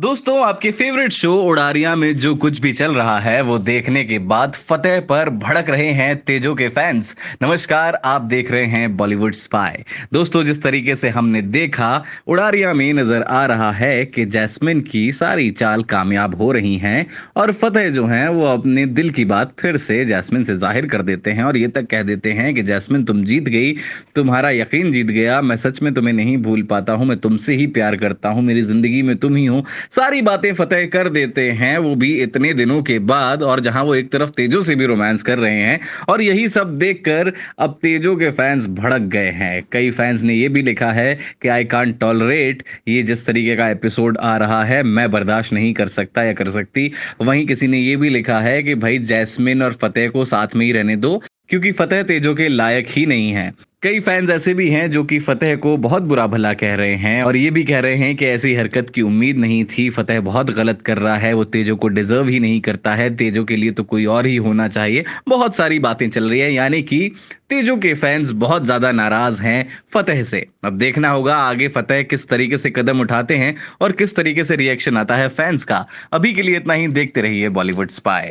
दोस्तों आपके favourite show उड़ारिया में जो कुछ भी चल रहा है वो देखने के बाद फतेह पर भड़क रहे हैं तेजो के फैंस नमस्कार आप देख रहे हैं बॉलीवुड स्पाई दोस्तों जिस तरीके से हमने देखा उड़ारिया में नजर आ रहा है कि जैस्मिन की सारी चाल कामयाब हो रही हैं और फतेह जो हैं वो अपने दिल की बात फिर से जैसमिन से जाहिर कर देते हैं और ये तक कह देते हैं कि जैसमिन तुम जीत गई तुम्हारा यकीन जीत गया मैं सच में तुम्हें नहीं भूल पाता हूँ मैं तुमसे ही प्यार करता हूँ मेरी जिंदगी में तुम ही हो सारी बातें फतेह कर देते हैं वो भी इतने दिनों के बाद और जहां वो एक तरफ तेजो से भी रोमांस कर रहे हैं और यही सब देखकर अब तेजो के फैंस भड़क गए हैं कई फैंस ने ये भी लिखा है कि आई कांट टॉलरेट ये जिस तरीके का एपिसोड आ रहा है मैं बर्दाश्त नहीं कर सकता या कर सकती वहीं किसी ने ये भी लिखा है कि भाई जैस्मिन और फतेह को साथ में ही रहने दो क्योंकि फतेह तेजो के लायक ही नहीं है कई फैंस ऐसे भी हैं जो कि फतेह को बहुत बुरा भला कह रहे हैं और ये भी कह रहे हैं कि ऐसी हरकत की उम्मीद नहीं थी फतेह बहुत गलत कर रहा है वो तेजो को डिजर्व ही नहीं करता है तेजो के लिए तो कोई और ही होना चाहिए बहुत सारी बातें चल रही है यानी कि तेजो के फैंस बहुत ज्यादा नाराज हैं फतेह से अब देखना होगा आगे फतेह किस तरीके से कदम उठाते हैं और किस तरीके से रिएक्शन आता है फैंस का अभी के लिए इतना ही देखते रहिए बॉलीवुड स्पाई